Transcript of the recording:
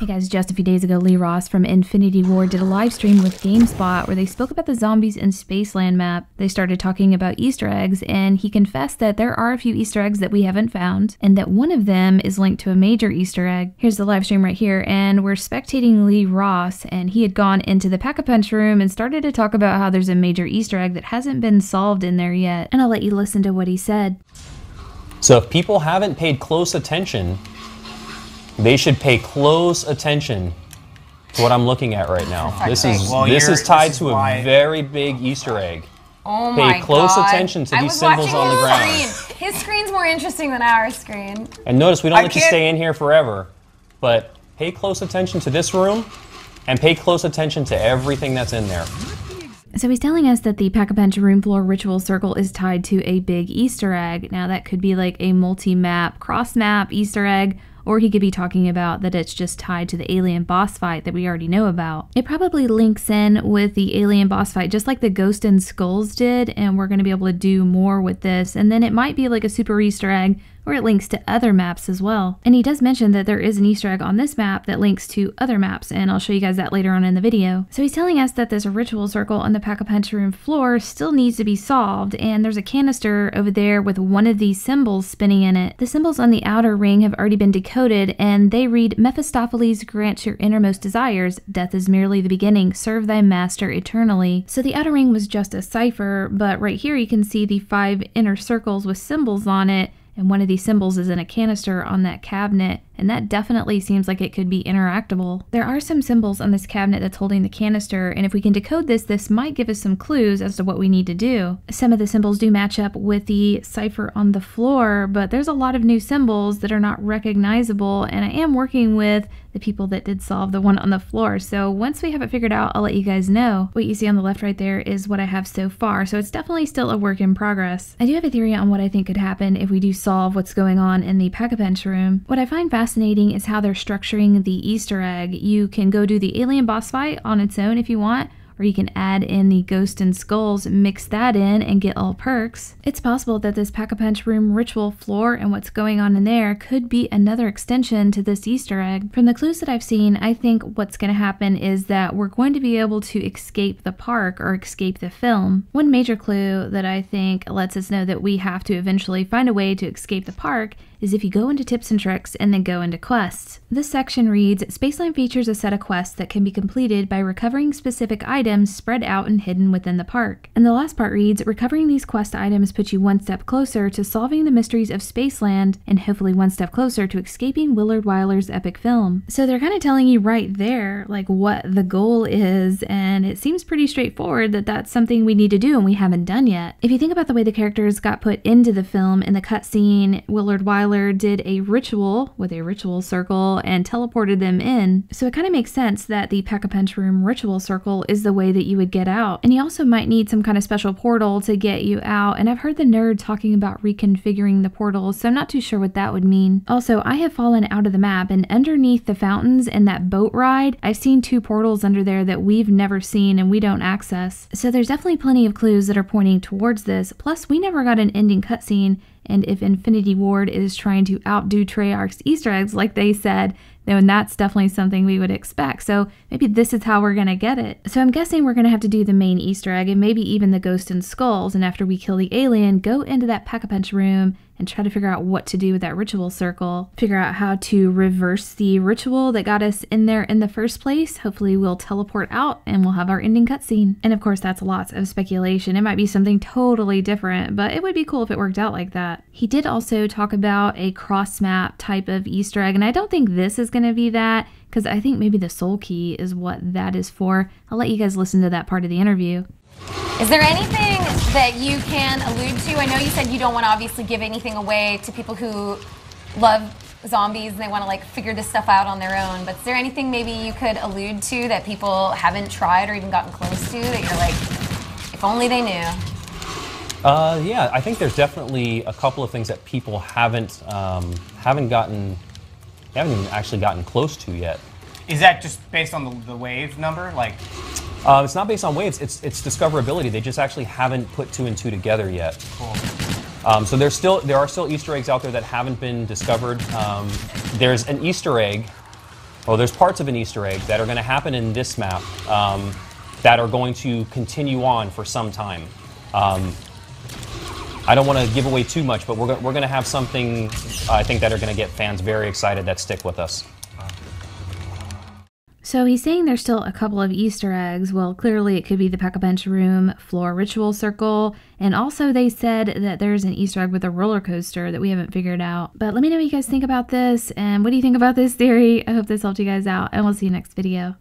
Hey guys, just a few days ago, Lee Ross from Infinity War did a live stream with GameSpot where they spoke about the zombies in Spaceland map. They started talking about Easter eggs, and he confessed that there are a few Easter eggs that we haven't found, and that one of them is linked to a major Easter egg. Here's the live stream right here, and we're spectating Lee Ross, and he had gone into the Pack-a-Punch room and started to talk about how there's a major Easter egg that hasn't been solved in there yet. And I'll let you listen to what he said. So if people haven't paid close attention, they should pay close attention to what I'm looking at right now. This is Well, this is tied this is to a very big Easter egg. Oh Pay my close God. attention to I these symbols on the his ground. Screen. His screen's more interesting than our screen. And notice we don't I let you can't- stay in here forever, but pay close attention to this room and pay close attention to everything that's in there. So he's telling us that the Pack a Room Floor Ritual Circle is tied to a big Easter egg. Now, that could be like a multi map, cross map Easter egg, or he could be talking about that it's just tied to the alien boss fight that we already know about. It probably links in with the alien boss fight, just like the Ghost and Skulls did, and we're going to be able to do more with this. And then it might be like a super Easter egg or it links to other maps as well. And he does mention that there is an Easter egg on this map that links to other maps, and I'll show you guys that later on in the video. So he's telling us that this ritual circle on the Pack-a-Punch room floor still needs to be solved, and there's a canister over there with one of these symbols spinning in it. The symbols on the outer ring have already been decoded, and they read, Mephistopheles grants your innermost desires, death is merely the beginning, serve thy master eternally. So the outer ring was just a cipher, but right here you can see the five inner circles with symbols on it, and one of these symbols is in a canister on that cabinet and that definitely seems like it could be interactable. There are some symbols on this cabinet that's holding the canister, and if we can decode this, this might give us some clues as to what we need to do. Some of the symbols do match up with the cipher on the floor, but there's a lot of new symbols that are not recognizable, and I am working with the people that did solve the one on the floor. So once we have it figured out, I'll let you guys know. What you see on the left right there is what I have so far. So it's definitely still a work in progress. I do have a theory on what I think could happen if we do solve what's going on in the pack a bench room. What I find fascinating fascinating is how they're structuring the Easter egg. You can go do the alien boss fight on its own if you want, or you can add in the ghost and skulls, mix that in and get all perks. It's possible that this Pack-a-Punch room ritual floor and what's going on in there could be another extension to this Easter egg. From the clues that I've seen, I think what's going to happen is that we're going to be able to escape the park or escape the film. One major clue that I think lets us know that we have to eventually find a way to escape the park is if you go into tips and tricks and then go into quests. This section reads, Spaceline features a set of quests that can be completed by recovering specific items items spread out and hidden within the park. And the last part reads Recovering these quest items puts you one step closer to solving the mysteries of Spaceland and hopefully one step closer to escaping Willard Wyler's epic film. So they're kind of telling you right there, like, what the goal is, and it seems pretty straightforward that that's something we need to do and we haven't done yet. If you think about the way the characters got put into the film, in the cutscene, Willard Wyler did a ritual with a ritual circle and teleported them in, so it kind of makes sense that the Pack a Punch Room ritual circle is the way way that you would get out. And you also might need some kind of special portal to get you out. And I've heard the nerd talking about reconfiguring the portals, so I'm not too sure what that would mean. Also, I have fallen out of the map and underneath the fountains and that boat ride, I've seen two portals under there that we've never seen and we don't access. So there's definitely plenty of clues that are pointing towards this. Plus, we never got an ending cutscene and if Infinity Ward is trying to outdo Treyarch's Easter eggs, like they said, then that's definitely something we would expect. So maybe this is how we're going to get it. So I'm guessing we're going to have to do the main Easter egg and maybe even the ghost and skulls. And after we kill the alien, go into that pack-a-punch room and try to figure out what to do with that ritual circle, figure out how to reverse the ritual that got us in there in the first place. Hopefully, we'll teleport out and we'll have our ending cutscene. And of course, that's lots of speculation. It might be something totally different, but it would be cool if it worked out like that. He did also talk about a cross map type of Easter egg, and I don't think this is going to be that because I think maybe the soul key is what that is for. I'll let you guys listen to that part of the interview. Is there anything that you can allude to? I know you said you don't want to obviously give anything away to people who love zombies and they want to like figure this stuff out on their own, but is there anything maybe you could allude to that people haven't tried or even gotten close to that you're like, if only they knew? Uh, yeah, I think there's definitely a couple of things that people haven't um, haven't gotten you haven't even actually gotten close to yet. Is that just based on the, the wave number? Like, uh, it's not based on waves. It's it's discoverability. They just actually haven't put two and two together yet. Cool. Um, so there's still there are still Easter eggs out there that haven't been discovered. Um, there's an Easter egg. Well, oh, there's parts of an Easter egg that are going to happen in this map um, that are going to continue on for some time. Um, I don't want to give away too much, but we're, we're going to have something uh, I think that are going to get fans very excited that stick with us. So he's saying there's still a couple of Easter eggs. Well, clearly it could be the pack a bench room, floor ritual circle, and also they said that there's an Easter egg with a roller coaster that we haven't figured out. But let me know what you guys think about this and what do you think about this theory? I hope this helped you guys out, and we'll see you next video.